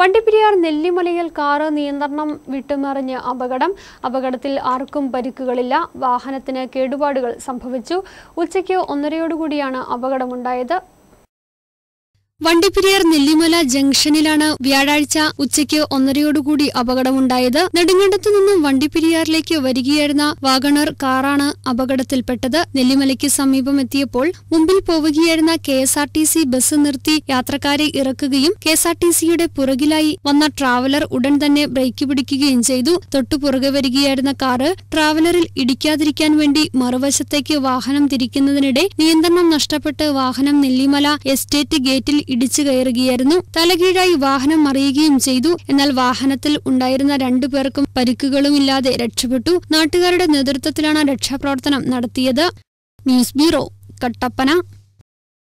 Vandiperiyar നെല്ലിമലയിൽ car നിയന്ത്രണം വിട്ടുമറിഞ്ഞ് അപകടം അപകടത്തിൽ ആർക്കും പരിക്കുകളില്ല വാഹനത്തിന് കേടുപാടുകൾ സംഭവിച്ചു ഉച്ചയ്ക്ക് ഒന്നരയോടുകൂടിയാണ് അപകടമുണ്ടായത് വണ്ടിപ്പെരിയാർ നെല്ലിമല ജംഗ്ഷനിലാണ് വ്യാഴാഴ്ച ഉച്ചയ്ക്ക് ഒന്നരയോടുകൂടി അപകടമുണ്ടായത് നെടുങ്കണ്ടത്തു നിന്നും വണ്ടിപ്പെരിയാറിലേക്ക് വരികയായിരുന്ന വാഗണർ കാറാണ് അപകടത്തിൽപ്പെട്ടത് നെല്ലിമലയ്ക്ക് സമീപമെത്തിയപ്പോൾ മുമ്പിൽ പോവുകയായിരുന്ന K S R T C bus നിർത്തി യാത്രക്കാരെ ഇറക്കുകയും കെ എസ് ആർ ടി സിയുടെ പുറകിലായി വന്ന ട്രാവലർ ഉടൻ തന്നെ ബ്രേക്ക് പിടിക്കുകയും ചെയ്തു തൊട്ടുപുറകെ വരികയായിരുന്ന കാറ് ട്രാവലറിൽ ഇടിക്കാതിരിക്കാൻ വേണ്ടി മറുവശത്തേക്ക് വാഹനം തിരിക്കുന്നതിനിടെ നിയന്ത്രണം നഷ്ടപ്പെട്ട് വാഹനം നെല്ലിമല എസ്റ്റേറ്റ് ഗേറ്റിൽ ഇടിച്ചു കയറുകയായിരുന്നു തലകീഴായി വാഹനം മറിയുകയും ചെയ്തു എന്നാൽ വാഹനത്തിൽ ഉണ്ടായിരുന്ന രണ്ടു പേർക്കും പരിക്കുകളുമില്ലാതെ രക്ഷപ്പെട്ടു നാട്ടുകാരുടെ നേതൃത്വത്തിലാണ് രക്ഷാപ്രവർത്തനം നടത്തിയത് ന്യൂസ് ബ്യൂറോ കട്ടപ്പന